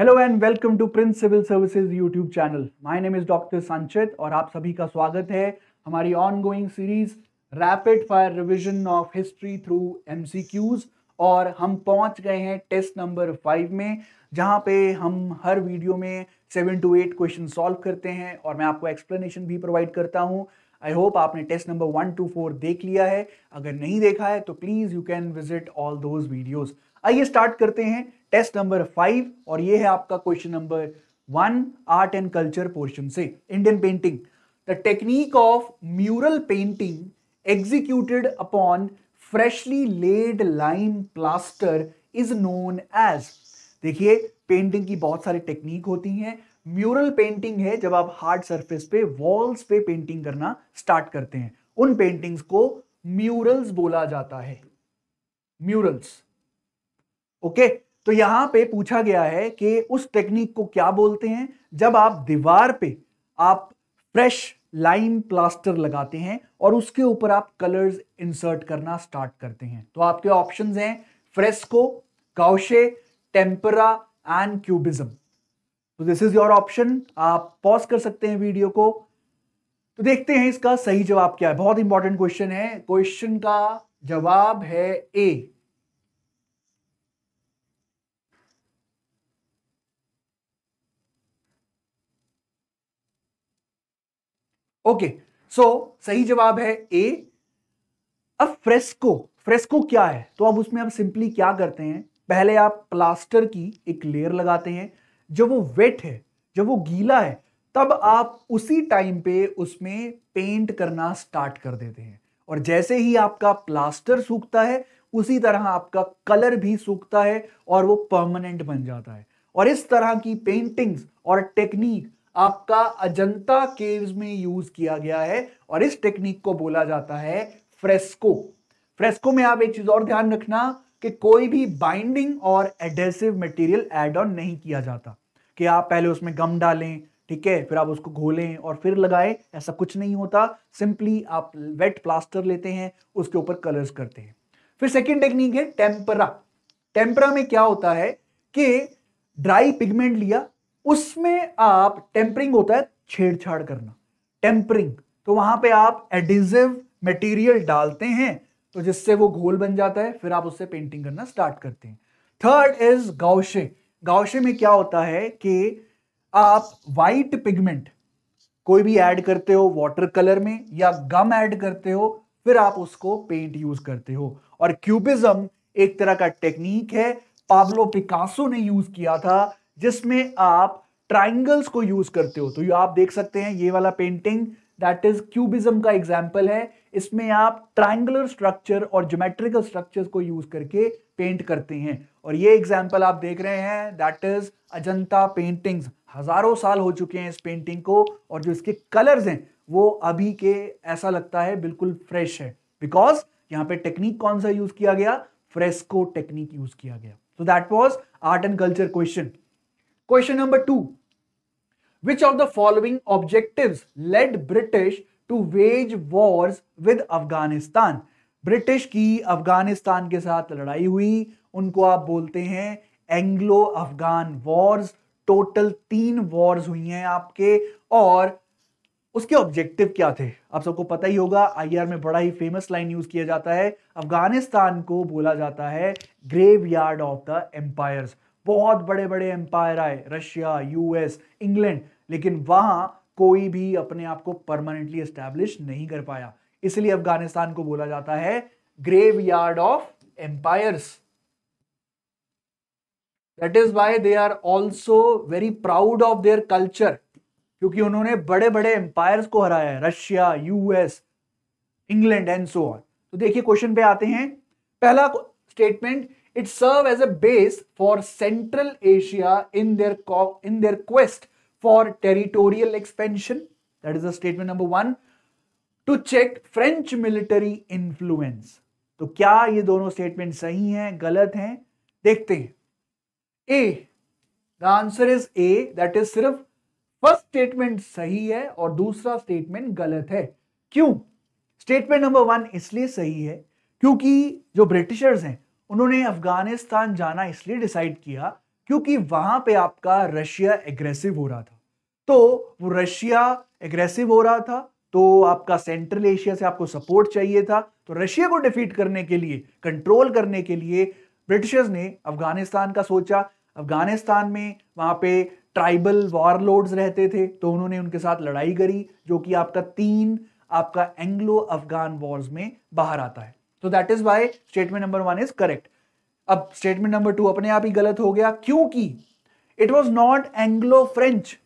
Hello and welcome to Prince civil services YouTube channel my name is doctor Sanchit और आप सभी का स्वागत है हमारी ongoing series rapid fire revision of history through MCQs और हम पहुंच गए हैं टेस्ट नंबर फाइव में जहां पे हम हर वीडियो में seven to eight question solve करते हैं और मैं आपको एक्सप्लेनेशन भी प्रोवाइड करता हूँ आई होप आपने test number one two four देख लिया है अगर नहीं देखा है तो please you can visit all those videos आइए स्टार्ट करते हैं टेस्ट नंबर फाइव और ये है आपका question number one art and culture portion से Indian painting the technique of mural painting executed upon freshly laid lime plaster is known as देखिए painting की बहुत सारी टेक्निक होती हैं म्यूरल पेंटिंग है जब आप हार्ड सरफेस पे वॉल्स पे पेंटिंग करना स्टार्ट करते हैं उन पेंटिंग्स को म्यूरल्स बोला जाता है म्यूरल्स ओके okay? तो यहां पे पूछा गया है कि उस टेक्निक को क्या बोलते हैं जब आप दीवार पे आप फ्रेश लाइम प्लास्टर लगाते हैं और उसके ऊपर आप कलर्स इंसर्ट करना स्टार्ट करते हैं तो आपके ऑप्शंस हैं fresco gouache tempera and cubism तो दिस इज योर ऑप्शन आप पॉज कर सकते हैं वीडियो को तो देखते हैं इसका सही जवाब क्या है बहुत इंपॉर्टेंट क्वेश्चन है क्वेश्चन का जवाब है ए ओके सो सही जवाब है ए अब फ्रेस्को फ्रेस्को क्या है तो अब उसमें आप सिंपली क्या करते हैं पहले आप प्लास्टर की एक लेयर लगाते हैं जब वो वेट है जब वो गीला है तब आप उसी टाइम पे उसमें पेंट करना स्टार्ट कर देते हैं और जैसे ही आपका प्लास्टर सूखता है उसी तरह आपका कलर भी सूखता है और वो परमानेंट बन जाता है और इस तरह की पेंटिंग्स और टेक्निक आपका अजंता केव्स में यूज किया गया है और इस टेक्निक को बोला जाता है फ्रेस्को फ्रेस्को में आप एक चीज और ध्यान रखना कि कोई भी बाइंडिंग और एडेसिव मटेरियल एड ऑन नहीं किया जाता कि आप पहले उसमें गम डालें ठीक है फिर आप उसको घोलें और फिर लगाएं ऐसा कुछ नहीं होता सिंपली आप वेट प्लास्टर लेते हैं उसके ऊपर कलर्स करते हैं फिर सेकेंड टेक्निक है टेम्परा टेम्परा में क्या होता है कि ड्राई पिगमेंट लिया उसमें आप टेम्परिंग होता है छेड़छाड़ करना टेम्परिंग तो वहां पे आप एडिजिव मटेरियल डालते हैं तो जिससे वो घोल बन जाता है फिर आप उससे पेंटिंग करना स्टार्ट करते हैं थर्ड इज गौशे गौशे में क्या होता है कि आप वाइट पिगमेंट कोई भी ऐड करते हो वाटर कलर में या गम ऐड करते हो फिर आप उसको पेंट यूज करते हो और क्यूबिज्म एक तरह का टेक्निक है पाब्लो पिकासो ने यूज किया था जिसमें आप ट्राइंगल्स को यूज करते हो तो ये आप देख सकते हैं ये वाला पेंटिंग दैट इज क्यूबिज्म का एग्जाम्पल है इसमें आप ट्राइंगुलर स्ट्रक्चर और ज्योमेट्रिकल स्ट्रक्चर को यूज करके पेंट करते हैं और ये एग्जाम्पल आप देख रहे हैं दैट इज अजंता पेंटिंग्स हजारों साल हो चुके हैं इस पेंटिंग को और जो इसके कलर्स हैं वो अभी के ऐसा लगता है बिल्कुल फ्रेश है बिकॉज यहाँ पे टेक्निक कौन सा यूज किया गया फ्रेस्को टेक्निक यूज किया गया so that was art and culture question question number two which of the following objective led British to wage wars with Afghanistan British की अफगानिस्तान के साथ लड़ाई हुई उनको आप बोलते हैं एंग्लो अफगान वॉर्स टोटल तीन वॉर्स हुई हैं आपके और उसके ऑब्जेक्टिव क्या थे आप सबको पता ही होगा आईआर में बड़ा ही फेमस लाइन यूज किया जाता है अफगानिस्तान को बोला जाता है graveyard of the empire बहुत बड़े बड़े एम्पायर आए रशिया यूएस इंग्लैंड लेकिन वहां कोई भी अपने आप को परमानेंटली एस्टैब्लिश नहीं कर पाया इसलिए अफगानिस्तान को बोला जाता है graveyard of empires that is why they are also very proud of their culture क्योंकि उन्होंने बड़े बड़े एम्पायर्स को हराया है Russia US England and so on तो देखिए क्वेश्चन पे आते हैं पहला statement it serve as a base for central asia in their co- in their quest for territorial expansion that is the statement number two check French military influence तो क्या ये दोनों स्टेटमेंट सही हैं गलत हैं देखते हैं A the answer is A that is सिर्फ फर्स्ट स्टेटमेंट सही है और दूसरा स्टेटमेंट गलत है क्यों स्टेटमेंट नंबर वन इसलिए सही है क्योंकि जो ब्रिटिशर्स हैं उन्होंने अफगानिस्तान जाना इसलिए डिसाइड किया क्योंकि वहां पे आपका रशिया एग्रेसिव हो रहा था तो वो रशिया एग्रेसिव हो रहा था तो आपका सेंट्रल एशिया से आपको सपोर्ट चाहिए था तो रशिया को डिफीट करने के लिए कंट्रोल करने के लिए ब्रिटिशर्स ने अफगानिस्तान का सोचा अफगानिस्तान में वहाँ पे ट्राइबल वॉरलॉर्ड्स रहते थे तो उन्होंने उनके साथ लड़ाई करी जो कि आपका तीन आपका एंग्लो अफगान वॉर्स में बाहर आता है तो that is why statement number one is correct अब स्टेटमेंट नंबर टू अपने आप ही गलत हो गया क्योंकि it was not Anglo French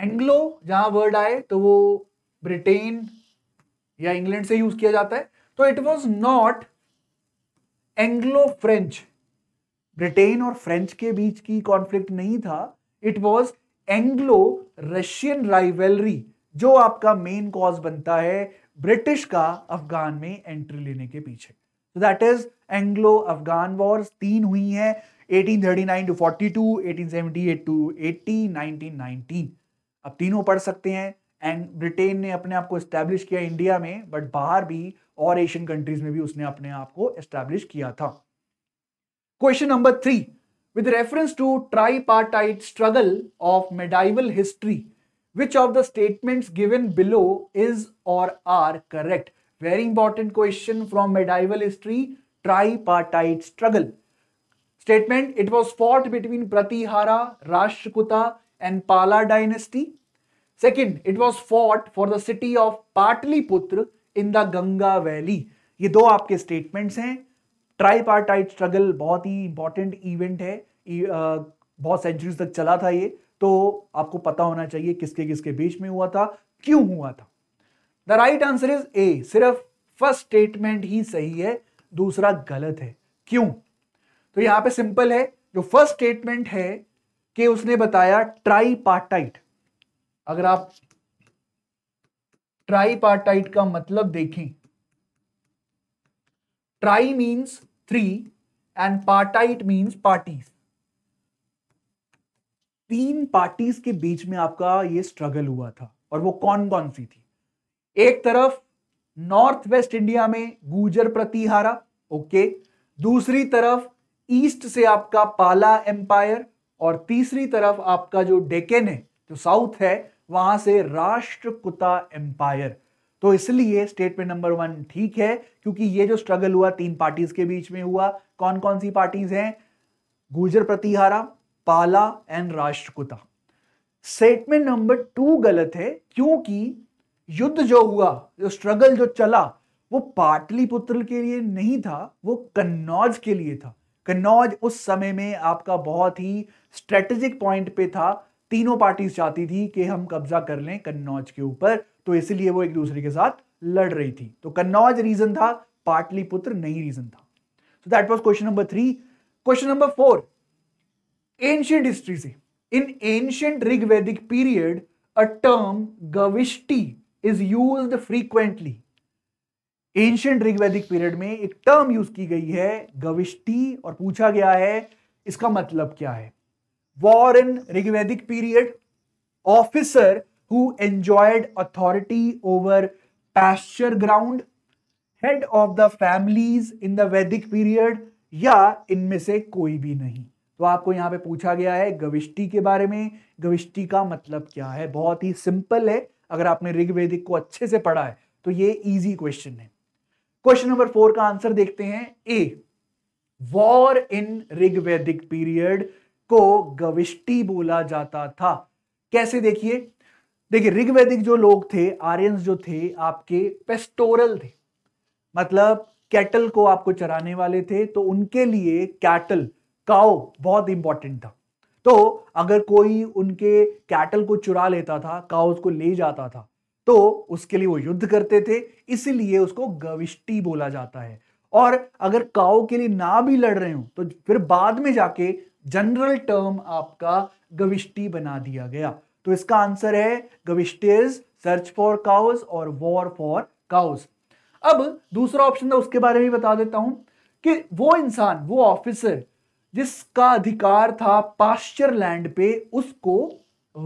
Anglo जहां वर्ड आए तो वो ब्रिटेन या इंग्लैंड से यूज किया जाता है तो it was not Anglo French Britain और फ्रेंच के बीच की कॉन्फ्लिक्ट नहीं था it was Anglo Russian rivalry जो आपका मेन कॉज बनता है ब्रिटिश का अफगान में एंट्री लेने के पीछे तो that is Anglo Afghan wars तीन हुई हैं 1839 टू 42, 1878 टू 80, 1919 अब तीनों पढ़ सकते हैं एंड ब्रिटेन ने अपने आप को एस्टैब्लिश किया इंडिया में बट बाहर भी और एशियन कंट्रीज में भी उसने अपने आप को एस्टैब्लिश किया था question number three with reference to tripartite struggle of medieval history which of the statement given below is or are correct very important question from medieval history tripartite struggle statement it was fought between Pratihara Rashtrakuta and Pala dynasty second it was fought for the city of Pataliputra in the Ganga valley ये दो आपके statements हैं try tripartite struggle बहुत ही important event है e, uh, बहुत century तक चला था ये तो आपको पता होना चाहिए किसके किसके बीच में हुआ था क्यों हुआ था the right answer is A सिर्फ फर्स्ट स्टेटमेंट ही सही है दूसरा गलत है क्यों तो यहां पे सिंपल है जो फर्स्ट स्टेटमेंट है कि उसने बताया ट्राईपार्टाइट अगर आप ट्राईपार्टाइट का मतलब देखें tri means three and partite means parties तीन पार्टीज के बीच में आपका ये स्ट्रगल हुआ था और वो कौन कौन सी थी एक तरफ नॉर्थ वेस्ट इंडिया में गुजर प्रतिहारा ओके दूसरी तरफ ईस्ट से आपका पाला एम्पायर और तीसरी तरफ आपका जो डेकेन है जो साउथ है वहां से राष्ट्रकुता एम्पायर तो इसलिए स्टेटमेंट नंबर वन ठीक है क्योंकि ये जो स्ट्रगल हुआ तीन पार्टीज के बीच में हुआ कौन कौन सी पार्टीज हैं Gurjara Pratihara Pala and Rashtrakuta statement number two गलत है क्योंकि युद्ध जो हुआ जो स्ट्रगल जो चला वो पाटलिपुत्र के लिए नहीं था वो कन्नौज के लिए था कन्नौज उस समय में आपका बहुत ही स्ट्रेटेजिक पॉइंट पे था तीनों पार्टीज चाहती थी कि हम कब्जा कर लें कन्नौज के ऊपर तो इसलिए वो एक दूसरे के साथ लड़ रही थी तो कन्नौज रीजन था पाटलिपुत्र नहीं रीजन था so that was question number three question number four ancient history से in ancient Rigvedic period a term gavishti is use frequently ancient Rigvedic period में एक टर्म यूज की गई है गविष्टी और पूछा गया है इसका मतलब क्या है war in Rigvedic period officer who enjoyed authority over pasture ground head of the families in the Vedic period या इनमें से कोई भी नहीं तो आपको यहाँ पे पूछा गया है गविष्टि के बारे में गविष्टि का मतलब क्या है बहुत ही सिंपल है अगर आपने ऋग्वेदिक को अच्छे से पढ़ा है तो ये इजी क्वेश्चन है क्वेश्चन नंबर फोर का आंसर देखते हैं a war in Rigvedic period को गविष्टि बोला जाता था कैसे देखिए देखिए ऋग्वेदिक जो लोग थे आर्यंस जो थे आपके पेस्टोरल थे मतलब कैटल को आपको चराने वाले थे तो उनके लिए कैटल काओ बहुत इंपॉर्टेंट था तो अगर कोई उनके कैटल को चुरा लेता था काओ उसको ले जाता था तो उसके लिए वो युद्ध करते थे इसीलिए उसको गविष्टी बोला जाता है और अगर काओ के लिए ना भी लड़ रहे हो तो फिर बाद में जाके जनरल टर्म आपका गविष्टी बना दिया गया तो इसका आंसर है गविष्टीज सर्च फॉर काउस और वॉर फॉर काउस अब दूसरा ऑप्शन था उसके बारे में बता देता हूं कि वो इंसान वो ऑफिसर जिसका अधिकार था पाश्चर लैंड पे उसको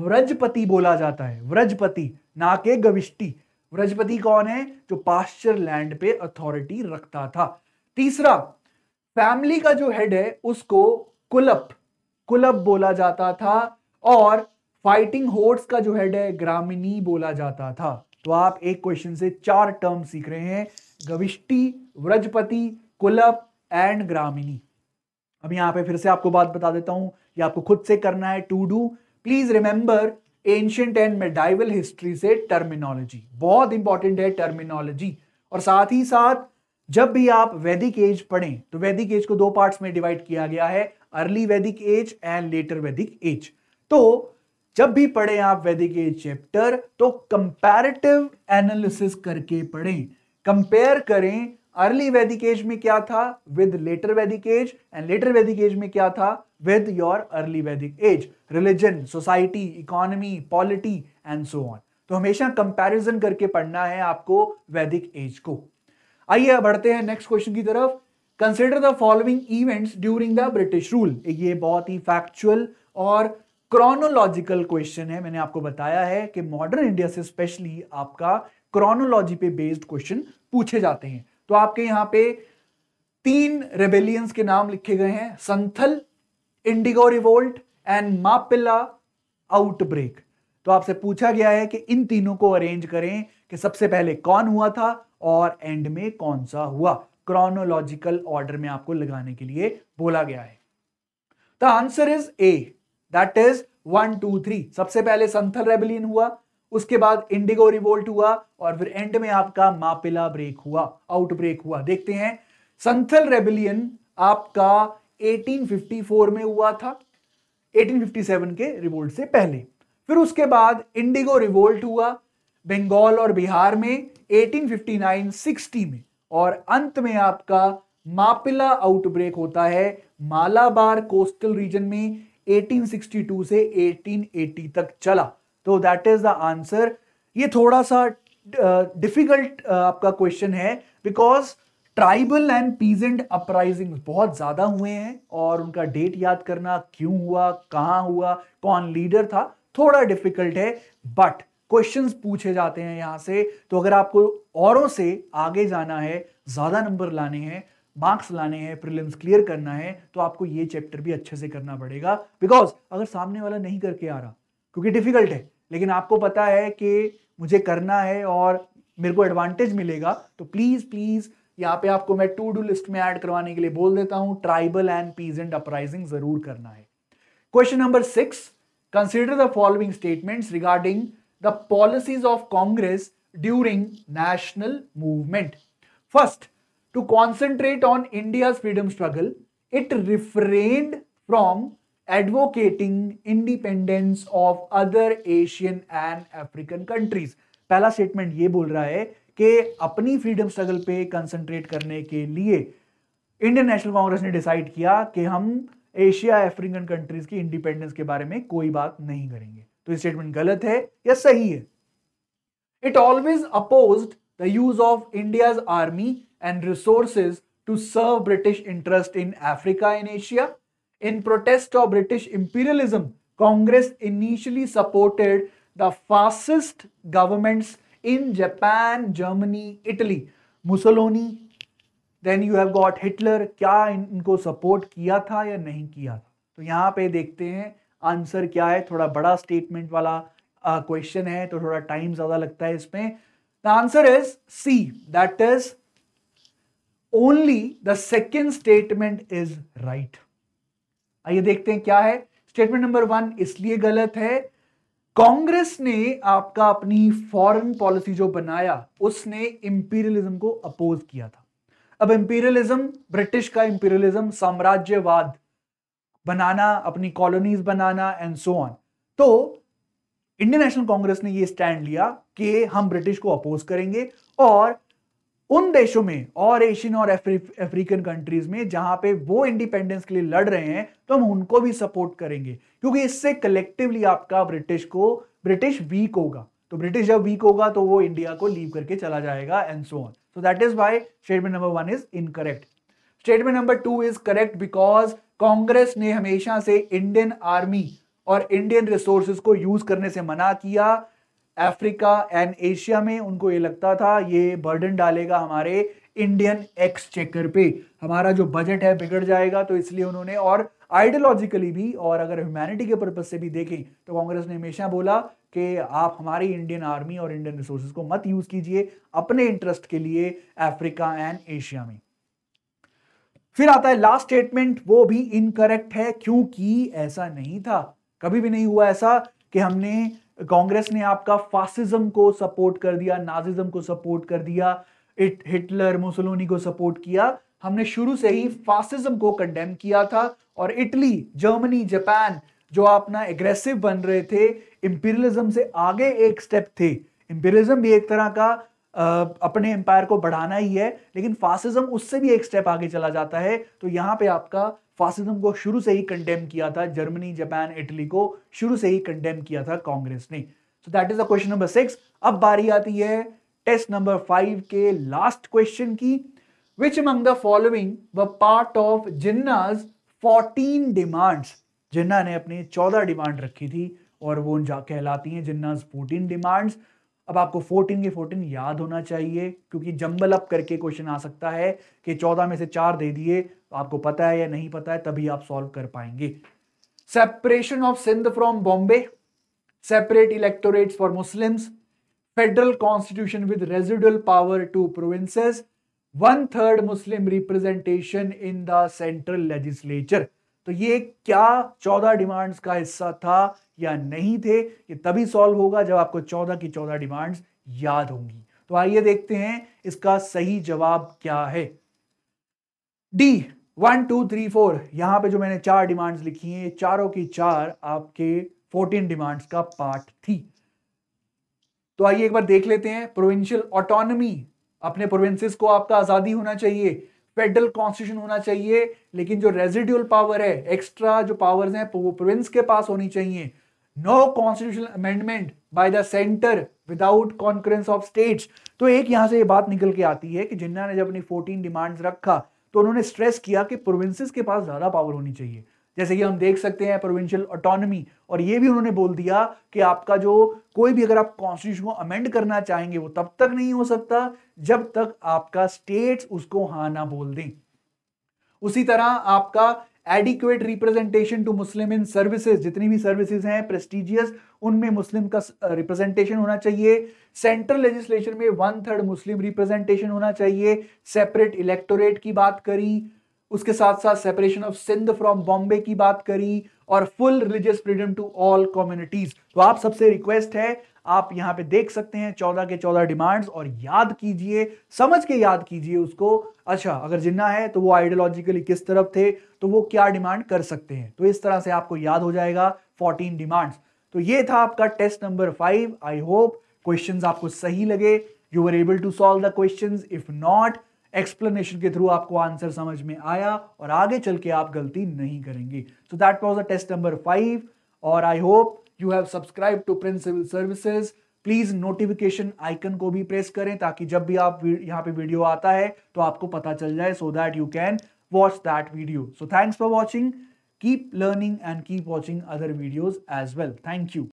व्रजपति बोला जाता है व्रजपति ना के गविष्टि व्रजपति कौन है जो पाश्चर लैंड पे अथॉरिटी रखता था तीसरा फैमिली का जो हेड है उसको कुलप कुलप बोला जाता था और फाइटिंग होर्स का जो हेड है ग्रामीणी बोला जाता था तो आप एक क्वेश्चन से चार टर्म सीख रहे हैं गविष्टि व्रजपति कुलप एंड ग्रामीणी अब यहां पे फिर से आपको बात बता देता हूं ये आपको खुद से करना है to do please remember ancient and medieval history से टर्मिनोलॉजी बहुत इंपॉर्टेंट है टर्मिनोलॉजी और साथ ही साथ जब भी आप वैदिक एज पढ़ें तो वैदिक एज को दो पार्ट्स में डिवाइड किया गया है early Vedic age and later Vedic age तो जब भी पढ़ें आप वैदिक एज चैप्टर तो कंपैरेटिव एनालिसिस करके पढ़ें कंपेयर करें अर्ली वैदिक एज में क्या था with later Vedic age and later Vedic age में क्या था with your early Vedic age religion society economy polity and so on तो हमेशा कंपैरिजन करके पढ़ना है आपको वैदिक एज को आइए बढ़ते हैं नेक्स्ट क्वेश्चन की तरफ consider the following events during the British rule ये बहुत ही फैक्चुअल और क्रोनोलॉजिकल क्वेश्चन है मैंने आपको बताया है कि मॉडर्न इंडिया से स्पेशली आपका क्रोनोलॉजी पे बेस्ड क्वेश्चन पूछे जाते हैं तो आपके यहां पे तीन रेबेलियंस के नाम लिखे गए हैं Santhal indigo revolt and Mappila outbreak तो आपसे पूछा गया है कि इन तीनों को अरेंज करें कि सबसे पहले कौन हुआ था और एंड में कौन सा हुआ क्रोनोलॉजिकल ऑर्डर में आपको लगाने के लिए बोला गया है the answer is A that is one two three सबसे पहले संथल रेबेलियन हुआ उसके बाद इंडिगो रिवोल्ट हुआ और फिर एंड में आपका मापिला ब्रेक हुआ ब्रेक हुआ देखते हैं संथल रेबिलियन आपका 1854 में हुआ था 1857 के रिवोल्ट से पहले फिर उसके बाद इंडिगो रिवोल्ट हुआ बंगाल और बिहार में 1859-60 में और अंत में आपका मापिला आउटब्रेक होता है मालाबार कोस्टल रीजन में 1862 से 1880 तक चला तो दैट इज द आंसर ये थोड़ा सा डिफिकल्ट uh, uh, आपका क्वेश्चन है because tribal and peasant uprising बहुत ज़्यादा हुए हैं और उनका डेट याद करना क्यों हुआ कहाँ हुआ कौन लीडर था थोड़ा डिफिकल्ट है बट क्वेश्चंस पूछे जाते हैं यहाँ से तो अगर आपको औरों से आगे जाना है ज़्यादा नंबर लाने हैं मार्क्स लाने हैं प्रिलिम्स क्लियर करना है तो आपको ये चैप्टर भी अच्छे से करना पड़ेगा बिकॉज अगर सामने वाला नहीं करके आ रहा क्योंकि डिफिकल्ट है लेकिन आपको पता है कि मुझे करना है और मेरे को एडवांटेज मिलेगा तो प्लीज़ प्लीज़ यहाँ पे आपको मैं टू डू लिस्ट में ऐड करवाने के लिए बोल देता हूं ट्राइबल एंड पीजेंट अपराइजिंग जरूर करना है question number six consider the following statements regarding the policies of Congress during national movement first to concentrate on India freedom struggle it refrained from advocating independence of other Asian and African countries पहला statement ये बोल रहा है कि अपनी freedom struggle पे concentrate करने के लिए इंडियन नेशनल कांग्रेस ने डिसाइड किया कि हम एशिया अफ्रीकन कंट्रीज की इंडिपेंडेंस के बारे में कोई बात नहीं करेंगे तो ये स्टेटमेंट गलत है या सही है it always oppose the use of India's army and resources to serve British interest in Africa and Asia In protest of British imperialism, Congress initially supported the fascist governments in Japan, Germany, Italy. Mussolini, then you have got Hitler क्या इनको support किया था या नहीं किया था तो यहां पे देखते हैं आंसर क्या है थोड़ा बड़ा स्टेटमेंट वाला क्वेश्चन uh, है तो थोड़ा टाइम ज्यादा लगता है इसमें the answer is C that is only the second statement is right आइए देखते हैं क्या है स्टेटमेंट नंबर वन इसलिए गलत है कांग्रेस ने आपका अपनी फॉरेन पॉलिसी जो बनाया उसने इंपीरियलिज्म को अपोज किया था अब इंपीरियलिज्म ब्रिटिश का इंपीरियलिज्म साम्राज्यवाद बनाना अपनी कॉलोनीज बनाना एंड सो ऑन तो इंडियन नेशनल कांग्रेस ने ये स्टैंड लिया कि हम ब्रिटिश को अपोज करेंगे और उन देशों में और एशियन और अफ्रीकन कंट्रीज में जहां पे वो इंडिपेंडेंस के लिए लड़ रहे हैं तो हम उनको भी सपोर्ट करेंगे क्योंकि इससे कलेक्टिवली आपका ब्रिटिश को ब्रिटिश वीक होगा तो ब्रिटिश जब वीक होगा तो वो इंडिया को लीव करके चला जाएगा and so on so that is why statement number one is incorrect statement number two is correct because Congress ने हमेशा से इंडियन आर्मी और इंडियन रिसोर्सेज को यूज करने से मना किया अफ्रीका एंड एशिया में उनको ये लगता था ये बर्डन डालेगा हमारे इंडियन एक्सचेकर पे हमारा जो बजट है बिगड़ जाएगा तो इसलिए उन्होंने और आइडियोलॉजिकली भी और अगर ह्यूमैनिटी के पर्पज से भी देखें तो कांग्रेस ने हमेशा बोला कि आप हमारी इंडियन आर्मी और इंडियन रिसोर्सेज को मत यूज़ कीजिए अपने इंटरेस्ट के लिए अफ्रीका एंड एशिया में फिर आता है लास्ट स्टेटमेंट वो भी इनकरेक्ट है क्योंकि ऐसा नहीं था कभी भी नहीं हुआ ऐसा कि हमने कांग्रेस ने आपका फासिज्म को सपोर्ट कर दिया नाजिज्म को सपोर्ट कर दिया इट हिटलर मुसलोनी को सपोर्ट किया हमने शुरू से ही फासिज्म को कंडेम किया था और इटली जर्मनी जापान जो अपना एग्रेसिव बन रहे थे इंपीरियलिज्म से आगे एक स्टेप थे इंपीरियलिज्म भी एक तरह का अपने एम्पायर को बढ़ाना ही है लेकिन फासिज्म उससे भी एक स्टेप आगे चला जाता है तो यहाँ पे आपका फासिज्म को शुरू से ही कंडेम किया था जर्मनी जापान इटली को शुरू से ही कंडेम किया था कांग्रेस ने so that is the question number six अब बारी आती है टेस्ट नंबर फाइव के लास्ट क्वेश्चन की which among the following was part of Jinnah's fourteen demands Jinnah ने अपनी चौदह डिमांड रखी थी और वो कहलाती हैं जिन्नाज फोर्टीन डिमांड्स अब आपको 14 के 14 याद होना चाहिए क्योंकि जंबल अप करके क्वेश्चन आ सकता है कि 14 में से चार दे दिए तो आपको पता है या नहीं पता है तभी आप सॉल्व कर पाएंगे separation of Sindh from Bombay separate electorate for Muslims federal constitution with residual power to provinces one third Muslim representation in the central legislature तो ये क्या चौदह डिमांड्स का हिस्सा था या नहीं थे ये तभी सॉल्व होगा जब आपको चौदह की चौदह डिमांड्स याद होंगी तो आइए देखते हैं इसका सही जवाब क्या है D one two three four यहां पे जो मैंने चार डिमांड्स लिखी हैं चारों की चार आपके फोर्टीन डिमांड्स का पार्ट थी तो आइए एक बार देख लेते हैं प्रोविंशियल ऑटोनमी अपने प्रोविंसेस को आपका आज़ादी होना चाहिए फेडरल कॉन्स्टिट्यूशन होना चाहिए लेकिन जो रेजिड्यूअल पावर है एक्स्ट्रा जो पावर्स हैं वो प्रोविंस के पास होनी चाहिए no constitutional amendment by the centre without conference of states तो एक यहां से ये बात निकल के आती है कि जिन्ना ने जब अपनी फोर्टीन डिमांड्स रखा तो उन्होंने स्ट्रेस किया कि प्रोविंसेस के पास ज़्यादा पावर होनी चाहिए जैसे कि हम देख सकते हैं प्रोविंशियल ऑटोनमी और ये भी उन्होंने बोल दिया कि आपका जो कोई भी अगर आप कॉन्स्टिट्यूशन को अमेंड करना चाहेंगे वो तब तक नहीं हो सकता जब तक आपका स्टेट्स उसको हा ना बोल दें उसी तरह आपका adequate representation to Muslim in services जितनी भी सर्विसेज हैं प्रेस्टिजियस उनमें मुस्लिम का रिप्रेजेंटेशन होना चाहिए सेंट्रल लेजिस्लेशन में वन थर्ड मुस्लिम रिप्रेजेंटेशन होना चाहिए सेपरेट इलेक्टोरेट की बात करी उसके साथ साथ separation of Sindh from Bombay की बात करी और full religious freedom to all communities तो आप सबसे रिक्वेस्ट है आप यहां पे देख सकते हैं चौदह के चौदह डिमांड्स और याद कीजिए समझ के याद कीजिए उसको अच्छा अगर जिन्ना है तो वो आइडियोलॉजिकली किस तरफ थे तो वो क्या डिमांड कर सकते हैं तो इस तरह से आपको याद हो जाएगा फोर्टीन डिमांड्स तो ये था आपका test number five I hope question आपको सही लगे you are able to solve the question if not explanation के थ्रू आपको आंसर समझ में आया और आगे चल के आप गलती नहीं करेंगे so that was the test number five और I hope you have subscribe to Prince civil Services please notification icon को भी प्रेस करें ताकि जब भी आप यहाँ पे वीडियो आता है तो आपको पता चल जाए so that you can watch that video so thanks for watching keep learning and keep watching other videos as well thank you